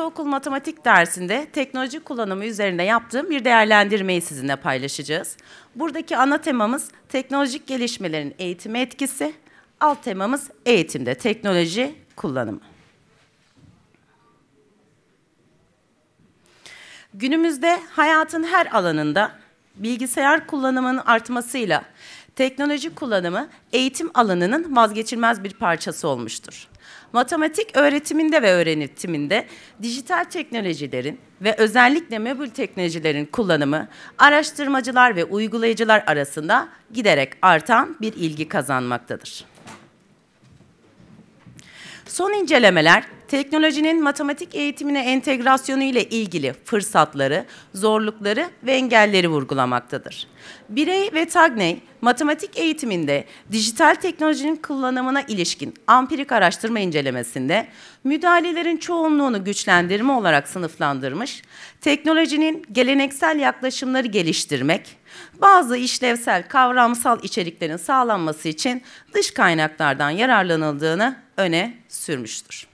ortaokul matematik dersinde teknoloji kullanımı üzerine yaptığım bir değerlendirmeyi sizinle paylaşacağız. Buradaki ana temamız teknolojik gelişmelerin eğitime etkisi, alt temamız eğitimde teknoloji kullanımı. Günümüzde hayatın her alanında bilgisayar kullanımının artmasıyla teknoloji kullanımı eğitim alanının vazgeçilmez bir parçası olmuştur matematik öğretiminde ve öğretiminde dijital teknolojilerin ve özellikle mobil teknolojilerin kullanımı araştırmacılar ve uygulayıcılar arasında giderek artan bir ilgi kazanmaktadır. Son incelemeler teknolojinin matematik eğitimine entegrasyonu ile ilgili fırsatları, zorlukları ve engelleri vurgulamaktadır. Birey ve Tagney, matematik eğitiminde dijital teknolojinin kullanımına ilişkin ampirik araştırma incelemesinde müdahalelerin çoğunluğunu güçlendirme olarak sınıflandırmış, teknolojinin geleneksel yaklaşımları geliştirmek, bazı işlevsel kavramsal içeriklerin sağlanması için dış kaynaklardan yararlanıldığını öne sürmüştür.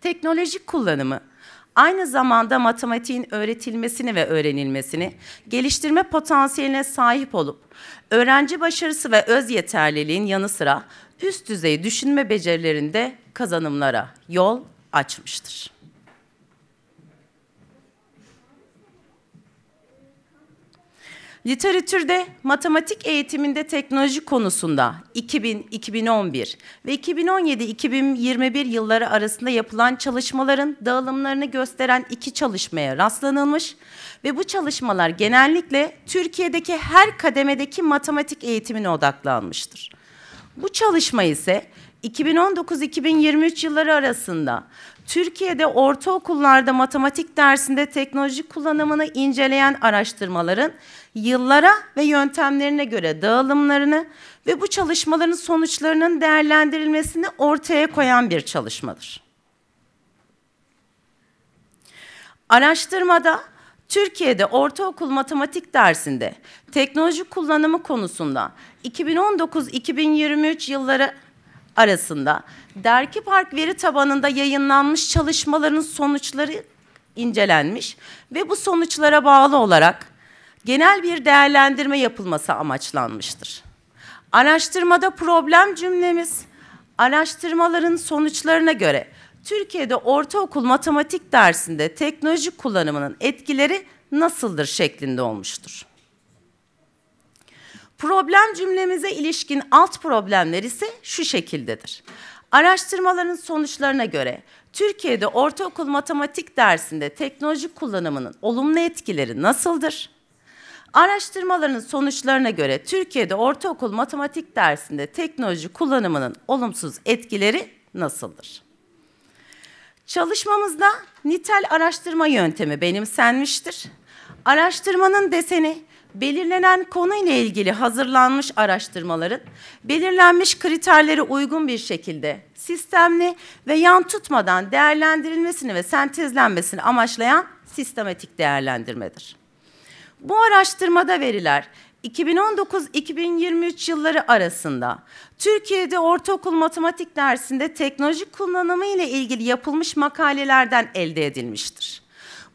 Teknolojik kullanımı aynı zamanda matematiğin öğretilmesini ve öğrenilmesini, geliştirme potansiyeline sahip olup öğrenci başarısı ve öz yeterliliğin yanı sıra üst düzey düşünme becerilerinde kazanımlara yol açmıştır. Literatürde matematik eğitiminde teknoloji konusunda 2000-2011 ve 2017-2021 yılları arasında yapılan çalışmaların dağılımlarını gösteren iki çalışmaya rastlanılmış ve bu çalışmalar genellikle Türkiye'deki her kademedeki matematik eğitimine odaklanmıştır. Bu çalışma ise 2019-2023 yılları arasında Türkiye'de ortaokullarda matematik dersinde teknoloji kullanımını inceleyen araştırmaların yıllara ve yöntemlerine göre dağılımlarını ve bu çalışmaların sonuçlarının değerlendirilmesini ortaya koyan bir çalışmadır. Araştırmada Türkiye'de ortaokul matematik dersinde teknoloji kullanımı konusunda 2019-2023 yılları arasında. Derki Park veri tabanında yayınlanmış çalışmaların sonuçları incelenmiş ve bu sonuçlara bağlı olarak genel bir değerlendirme yapılması amaçlanmıştır. Araştırmada problem cümlemiz araştırmaların sonuçlarına göre Türkiye'de ortaokul matematik dersinde teknoloji kullanımının etkileri nasıldır şeklinde olmuştur. Problem cümlemize ilişkin alt problemler ise şu şekildedir. Araştırmaların sonuçlarına göre Türkiye'de ortaokul matematik dersinde teknoloji kullanımının olumlu etkileri nasıldır? Araştırmaların sonuçlarına göre Türkiye'de ortaokul matematik dersinde teknoloji kullanımının olumsuz etkileri nasıldır? Çalışmamızda nitel araştırma yöntemi benimsenmiştir. Araştırmanın deseni belirlenen konuyla ilgili hazırlanmış araştırmaların belirlenmiş kriterlere uygun bir şekilde sistemli ve yan tutmadan değerlendirilmesini ve sentezlenmesini amaçlayan sistematik değerlendirmedir. Bu araştırmada veriler 2019-2023 yılları arasında Türkiye'de ortaokul matematik dersinde teknolojik kullanımı ile ilgili yapılmış makalelerden elde edilmiştir.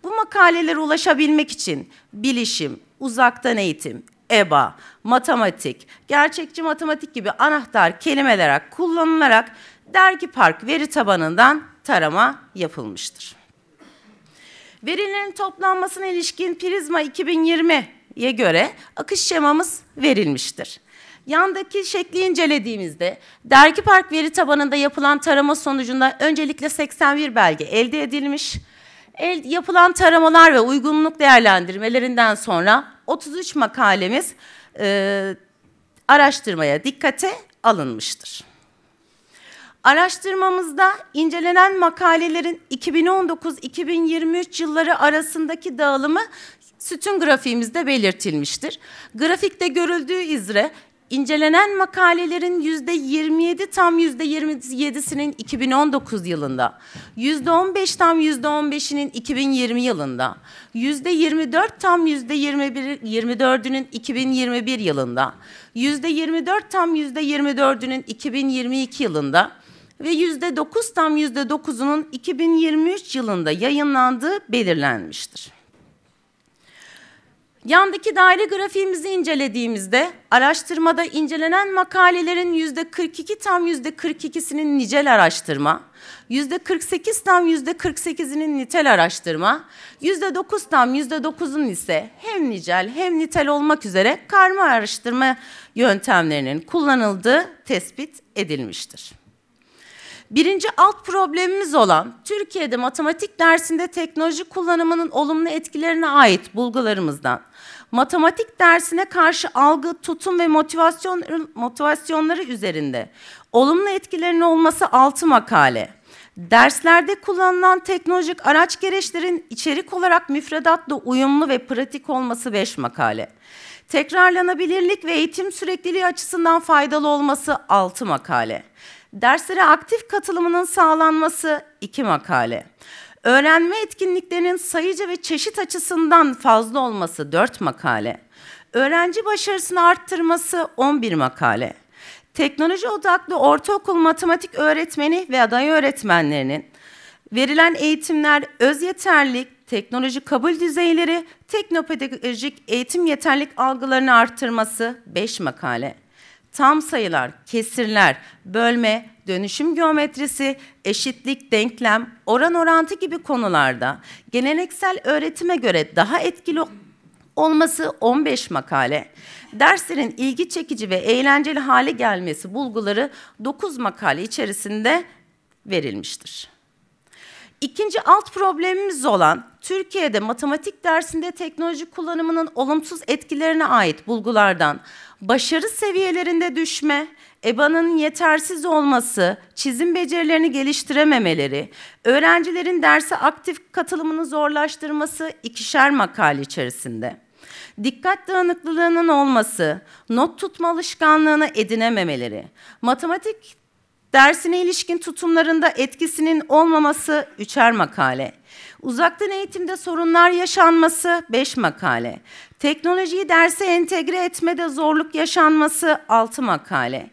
Bu makalelere ulaşabilmek için bilişim, uzaktan eğitim, EBA, matematik, gerçekçi matematik gibi anahtar kelimeler kullanılarak dergi park veri tabanından tarama yapılmıştır. Verilerin toplanmasına ilişkin Prizma 2020'ye göre akış şemamız verilmiştir. Yandaki şekli incelediğimizde dergi park veri tabanında yapılan tarama sonucunda öncelikle 81 belge elde edilmiş. El, yapılan taramalar ve uygunluk değerlendirmelerinden sonra 33 makalemiz e, araştırmaya dikkate alınmıştır. Araştırmamızda incelenen makalelerin 2019-2023 yılları arasındaki dağılımı sütun grafiğimizde belirtilmiştir. Grafikte görüldüğü üzere İncelenen makalelerin yüzde %27 tam yüzde %27'sinin 2019 yılında, yüzde %15 tam yüzde %15'inin 2020 yılında, yüzde %24 tam yüzde %24'ünün 2021 yılında, yüzde %24 tam yüzde %24'ünün 2022 yılında ve yüzde %9 tam yüzde %9'unun 2023 yılında yayınlandığı belirlenmiştir. Yandaki daire grafiğimizi incelediğimizde araştırmada incelenen makalelerin yüzde 42 tam yüzde 42'sinin nicel araştırma, yüzde 48 tam yüzde 48'inin nitel araştırma, yüzde 9 tam yüzde 9'un ise hem nicel hem nitel olmak üzere karma araştırma yöntemlerinin kullanıldığı tespit edilmiştir. Birinci alt problemimiz olan Türkiye'de matematik dersinde teknoloji kullanımının olumlu etkilerine ait bulgularımızdan matematik dersine karşı algı, tutum ve motivasyon motivasyonları üzerinde olumlu etkilerinin olması altı makale. Derslerde kullanılan teknolojik araç gereçlerin içerik olarak müfredatla uyumlu ve pratik olması beş makale. Tekrarlanabilirlik ve eğitim sürekliliği açısından faydalı olması altı makale. Derslere aktif katılımının sağlanması iki makale. Öğrenme etkinliklerinin sayıca ve çeşit açısından fazla olması dört makale. Öğrenci başarısını arttırması 11 makale. Teknoloji odaklı ortaokul matematik öğretmeni ve aday öğretmenlerinin verilen eğitimler öz yeterlik, teknoloji kabul düzeyleri, teknopedagojik eğitim yeterlik algılarını arttırması 5 makale tam sayılar, kesirler, bölme, dönüşüm geometrisi, eşitlik, denklem, oran orantı gibi konularda geleneksel öğretime göre daha etkili olması 15 makale, derslerin ilgi çekici ve eğlenceli hale gelmesi bulguları 9 makale içerisinde verilmiştir. İkinci alt problemimiz olan Türkiye'de matematik dersinde teknoloji kullanımının olumsuz etkilerine ait bulgulardan başarı seviyelerinde düşme, EBA'nın yetersiz olması, çizim becerilerini geliştirememeleri, öğrencilerin derse aktif katılımını zorlaştırması ikişer makale içerisinde. Dikkat dağınıklılığının olması, not tutma alışkanlığını edinememeleri, matematik Dersine ilişkin tutumlarında etkisinin olmaması üçer makale. Uzaktan eğitimde sorunlar yaşanması 5 makale. Teknolojiyi derse entegre etmede zorluk yaşanması 6 makale.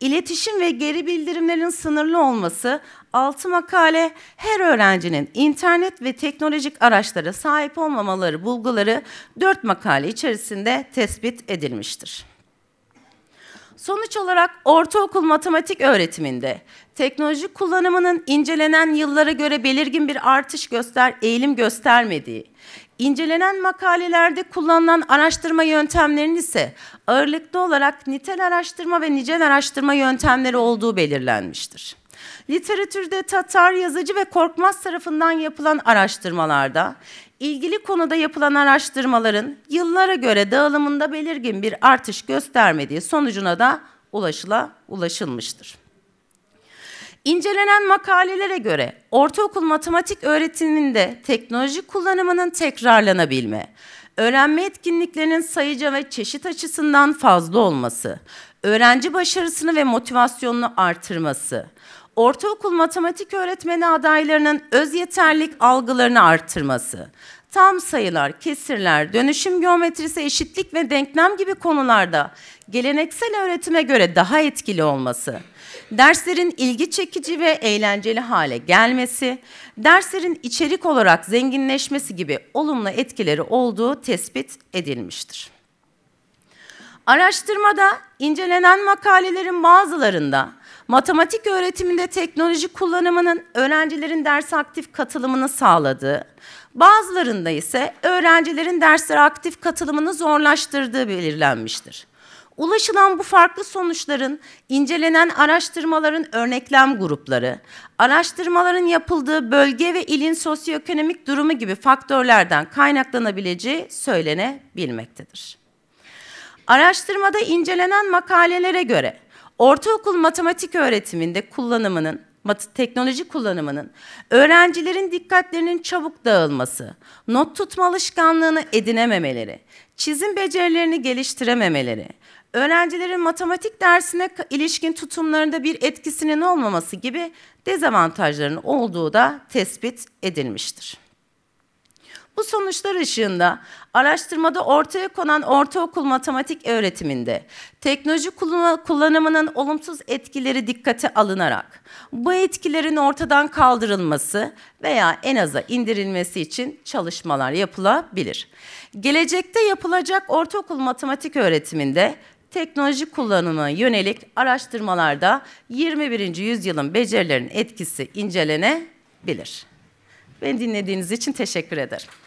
İletişim ve geri bildirimlerin sınırlı olması 6 makale her öğrencinin internet ve teknolojik araçlara sahip olmamaları bulguları 4 makale içerisinde tespit edilmiştir. Sonuç olarak ortaokul matematik öğretiminde teknoloji kullanımının incelenen yıllara göre belirgin bir artış göster eğilim göstermediği, incelenen makalelerde kullanılan araştırma yöntemlerinin ise ağırlıklı olarak nitel araştırma ve nicel araştırma yöntemleri olduğu belirlenmiştir. Literatürde Tatar yazıcı ve Korkmaz tarafından yapılan araştırmalarda ilgili konuda yapılan araştırmaların yıllara göre dağılımında belirgin bir artış göstermediği sonucuna da ulaşıla ulaşılmıştır. İncelenen makalelere göre ortaokul matematik öğretiminde teknoloji kullanımının tekrarlanabilme, öğrenme etkinliklerinin sayıca ve çeşit açısından fazla olması, öğrenci başarısını ve motivasyonunu artırması, ortaokul matematik öğretmeni adaylarının öz yeterlik algılarını artırması, tam sayılar, kesirler, dönüşüm geometrisi, eşitlik ve denklem gibi konularda geleneksel öğretime göre daha etkili olması, derslerin ilgi çekici ve eğlenceli hale gelmesi, derslerin içerik olarak zenginleşmesi gibi olumlu etkileri olduğu tespit edilmiştir. Araştırmada incelenen makalelerin bazılarında matematik öğretiminde teknoloji kullanımının öğrencilerin ders aktif katılımını sağladığı, bazılarında ise öğrencilerin derslere aktif katılımını zorlaştırdığı belirlenmiştir. Ulaşılan bu farklı sonuçların incelenen araştırmaların örneklem grupları, araştırmaların yapıldığı bölge ve ilin sosyoekonomik durumu gibi faktörlerden kaynaklanabileceği söylenebilmektedir. Araştırmada incelenen makalelere göre Ortaokul matematik öğretiminde kullanımının, mat teknoloji kullanımının, öğrencilerin dikkatlerinin çabuk dağılması, not tutma alışkanlığını edinememeleri, çizim becerilerini geliştirememeleri, öğrencilerin matematik dersine ilişkin tutumlarında bir etkisinin olmaması gibi dezavantajların olduğu da tespit edilmiştir. Bu sonuçlar ışığında araştırmada ortaya konan ortaokul matematik öğretiminde teknoloji kullanımının olumsuz etkileri dikkate alınarak bu etkilerin ortadan kaldırılması veya en aza indirilmesi için çalışmalar yapılabilir. Gelecekte yapılacak ortaokul matematik öğretiminde teknoloji kullanımı yönelik araştırmalarda 21. yüzyılın becerilerinin etkisi incelenebilir. Beni dinlediğiniz için teşekkür ederim.